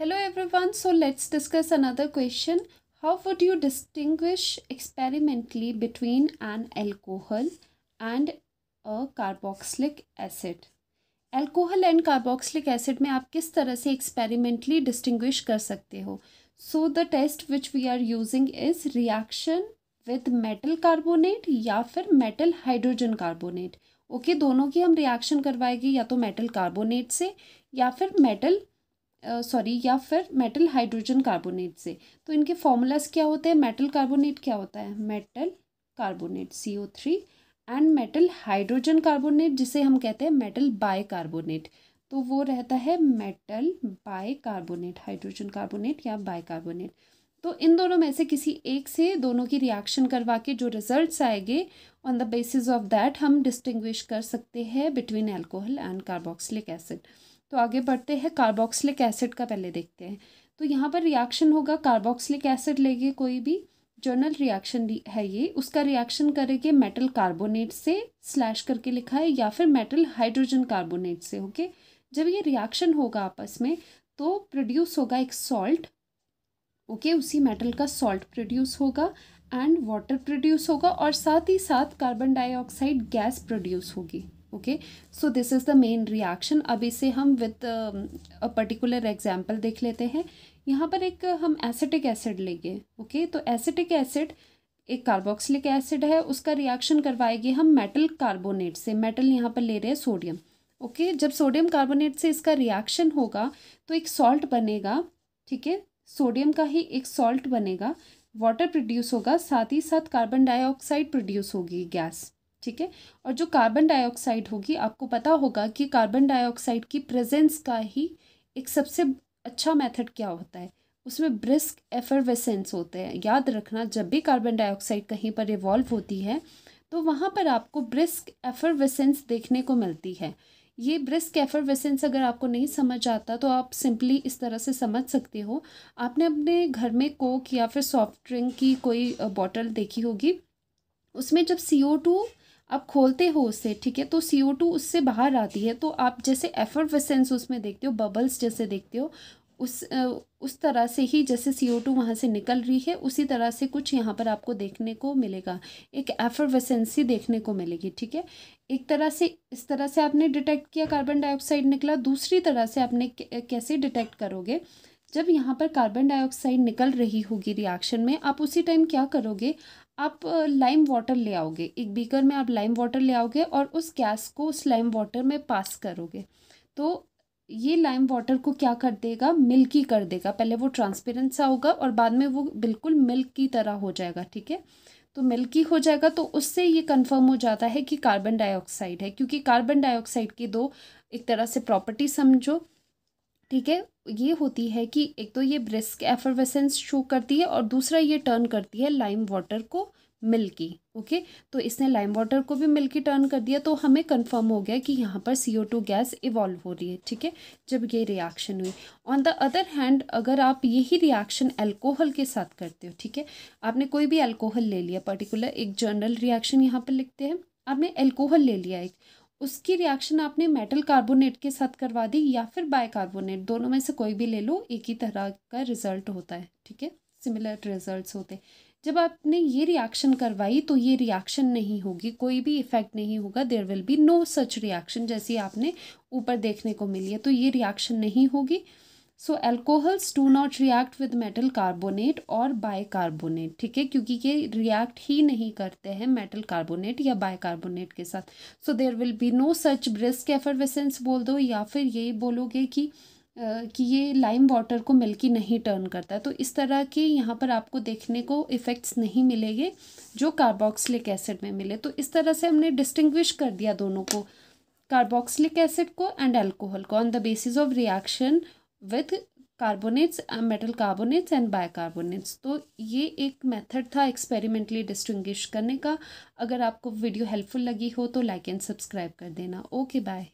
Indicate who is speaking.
Speaker 1: Hello everyone so let's discuss another question how would you distinguish experimentally between an alcohol and a carboxylic acid alcohol and carboxylic acid में आप किस तरह से experimentally distinguish कर सकते हो so the test which we are using is reaction with metal carbonate या फिर मेटल हाइड्रोजन कार्बोनेट ओके दोनों की हम रिएक्शन करवाएंगे या तो मेटल कार्बोनेट से या फिर मेटल सॉरी या फिर मेटल हाइड्रोजन कार्बोनेट से तो इनके फॉर्मूलाज क्या होते हैं मेटल कार्बोनेट क्या होता है metal carbonate C O three and metal hydrogen carbonate जिसे हम कहते हैं मेटल बाय कार्बोनेट तो वो रहता है metal bicarbonate hydrogen carbonate या बाय कार्बोनेट तो इन दोनों में से किसी एक से दोनों की रिएक्शन करवा के जो रिजल्ट्स आएंगे on the basis of that हम डिस्टिंग्विश कर सकते हैं between alcohol and carboxylic acid तो आगे बढ़ते हैं कार्बोक्सिलिक एसिड का पहले देखते हैं तो यहाँ पर रिएक्शन होगा कार्बोक्सिलिक एसिड लेंगे कोई भी जर्नल रिएक्शन है ये उसका रिएक्शन करेंगे मेटल कार्बोनेट से स्लैश करके लिखा है या फिर मेटल हाइड्रोजन कार्बोनेट से ओके जब ये रिएक्शन होगा आपस में तो प्रोड्यूस होगा एक सॉल्ट ओके उसी मेटल का सॉल्ट प्रोड्यूस होगा एंड वाटर प्रोड्यूस होगा और साथ ही साथ कार्बन डाइऑक्साइड गैस प्रोड्यूस होगी okay so this is the main reaction अब इसे हम विद अ पर्टिकुलर एग्जाम्पल देख लेते हैं यहाँ पर एक uh, हम एसिटिक एसिड लेंगे ओके okay? तो एसिटिक एसिड एक कार्बोक्सिलिक एसिड है उसका रिएक्शन करवाएगी हम मेटल कार्बोनेट से मेटल यहाँ पर ले रहे हैं सोडियम ओके okay? जब सोडियम कार्बोनेट से इसका रिएक्शन होगा तो एक सॉल्ट बनेगा ठीक है सोडियम का ही एक सॉल्ट बनेगा वाटर प्रोड्यूस होगा साथ ही साथ कार्बन डाइऑक्साइड प्रोड्यूस होगी गैस ठीक है और जो कार्बन डाइऑक्साइड होगी आपको पता होगा कि कार्बन डाइऑक्साइड की प्रेजेंस का ही एक सबसे अच्छा मेथड क्या होता है उसमें ब्रिस्क एफरवेसेंस होते हैं याद रखना जब भी कार्बन डाइऑक्साइड कहीं पर इवॉल्व होती है तो वहाँ पर आपको ब्रिस्क एफरवेसेंस देखने को मिलती है ये ब्रिस्क एफरवेसेंस अगर आपको नहीं समझ आता तो आप सिंपली इस तरह से समझ सकते हो आपने अपने घर में कोक या फिर सॉफ्ट ड्रिंक की कोई बॉटल देखी होगी उसमें जब सी ओ टू आप खोलते हो उससे ठीक है तो सी ओ टू उससे बाहर आती है तो आप जैसे एफरवेसेंस उसमें देखते हो बबल्स जैसे देखते हो उस उस तरह से ही जैसे सी ओ टू वहाँ से निकल रही है उसी तरह से कुछ यहाँ पर आपको देखने को मिलेगा एक एफरवेसेंसी देखने को मिलेगी ठीक है एक तरह से इस तरह से आपने डिटेक्ट किया कार्बन डाइऑक्साइड निकला दूसरी तरह से आपने कैसे डिटेक्ट करोगे जब यहाँ पर कार्बन डाइऑक्साइड निकल रही होगी रिएक्शन में आप उसी टाइम क्या करोगे आप लाइम वाटर ले आओगे एक बीकर में आप लाइम वाटर ले आओगे और उस गैस को उस लाइम वाटर में पास करोगे तो ये लाइम वाटर को क्या कर देगा मिल्की कर देगा पहले वो ट्रांसपेरेंट सा होगा और बाद में वो बिल्कुल मिल्क की तरह हो जाएगा ठीक है तो मिल्की हो जाएगा तो उससे ये कंफर्म हो जाता है कि कार्बन डाइऑक्साइड है क्योंकि कार्बन डाइऑक्साइड की दो एक तरह से प्रॉपर्टी समझो ठीक है ये होती है कि एक तो ये ब्रिस्क एफरवेसेंस शो करती है और दूसरा ये टर्न करती है लाइम वाटर को मिल्की ओके तो इसने लाइम वाटर को भी मिल्की टर्न कर दिया तो हमें कंफर्म हो गया कि यहाँ पर C O two gas evolve हो रही है ठीक है जब ये रिएक्शन हुई ऑन द अदर हैंड अगर आप यही रिएक्शन अल्कोहल के साथ करते हो ठीक है आपने कोई भी अल्कोहल ले लिया पर्टिकुलर एक जनरल रिएक्शन यहाँ पर लिखते हैं आपने एल्कोहल ले लिया एक उसकी रिएक्शन आपने मेटल कार्बोनेट के साथ करवा दी या फिर बायकार्बोनेट दोनों में से कोई भी ले लो एक ही तरह का रिजल्ट होता है ठीक है सिमिलर रिजल्ट्स होते हैं जब आपने ये रिएक्शन करवाई तो ये रिएक्शन नहीं होगी कोई भी इफेक्ट नहीं होगा there will be no such reaction जैसी आपने ऊपर देखने को मिली है तो ये रिएक्शन नहीं होगी so alcohols do not react with metal carbonate और बायकार्बोनेट ठीक है क्योंकि ये रिएक्ट ही नहीं करते हैं मेटल कार्बोनेट या बायकार्बोनेट के साथ so there will be no such brisk effervescence बोल दो या फिर ये बोलोगे कि कि ये लाइम वाटर को मिल्की नहीं टर्न करता तो इस तरह के यहाँ पर आपको देखने को इफ़ेक्ट्स नहीं मिलेंगे जो कार्बोक्सिलिक एसिड में मिले तो इस तरह से हमने डिस्टिंग्विश कर दिया दोनों को कार्बोक्सिलिक एसिड को एंड अल्कोहल को on the basis of reaction with carbonates metal carbonates and bicarbonates तो ये एक मेथड था एक्सपेरिमेंटली डिस्टिंग्विश करने का अगर आपको वीडियो हेल्पफुल लगी हो तो लाइक एंड सब्सक्राइब कर देना ओके बाय